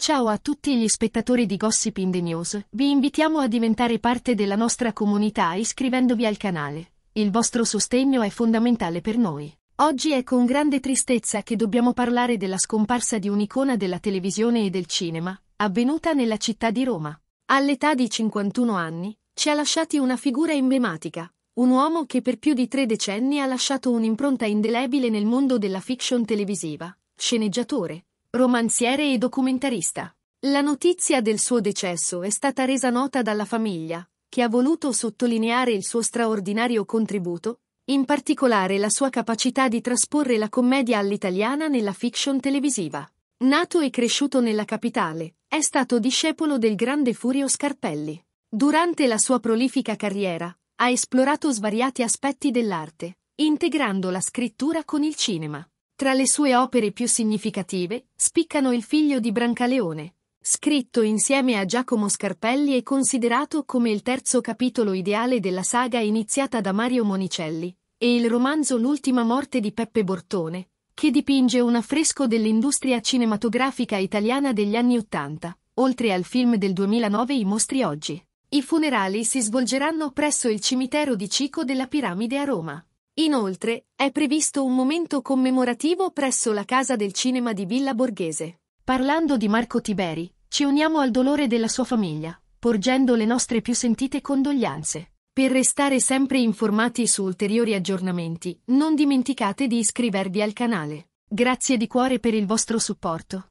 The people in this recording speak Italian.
Ciao a tutti gli spettatori di Gossip in the News, vi invitiamo a diventare parte della nostra comunità iscrivendovi al canale. Il vostro sostegno è fondamentale per noi. Oggi è con grande tristezza che dobbiamo parlare della scomparsa di un'icona della televisione e del cinema, avvenuta nella città di Roma. All'età di 51 anni, ci ha lasciati una figura emblematica, un uomo che per più di tre decenni ha lasciato un'impronta indelebile nel mondo della fiction televisiva, sceneggiatore, Romanziere e documentarista. La notizia del suo decesso è stata resa nota dalla famiglia, che ha voluto sottolineare il suo straordinario contributo, in particolare la sua capacità di trasporre la commedia all'italiana nella fiction televisiva. Nato e cresciuto nella capitale, è stato discepolo del grande Furio Scarpelli. Durante la sua prolifica carriera, ha esplorato svariati aspetti dell'arte, integrando la scrittura con il cinema. Tra le sue opere più significative spiccano Il figlio di Brancaleone, scritto insieme a Giacomo Scarpelli e considerato come il terzo capitolo ideale della saga iniziata da Mario Monicelli, e il romanzo L'ultima morte di Peppe Bortone, che dipinge un affresco dell'industria cinematografica italiana degli anni Ottanta, oltre al film del 2009 I mostri oggi. I funerali si svolgeranno presso il cimitero di Cico della Piramide a Roma. Inoltre, è previsto un momento commemorativo presso la Casa del Cinema di Villa Borghese. Parlando di Marco Tiberi, ci uniamo al dolore della sua famiglia, porgendo le nostre più sentite condoglianze. Per restare sempre informati su ulteriori aggiornamenti, non dimenticate di iscrivervi al canale. Grazie di cuore per il vostro supporto.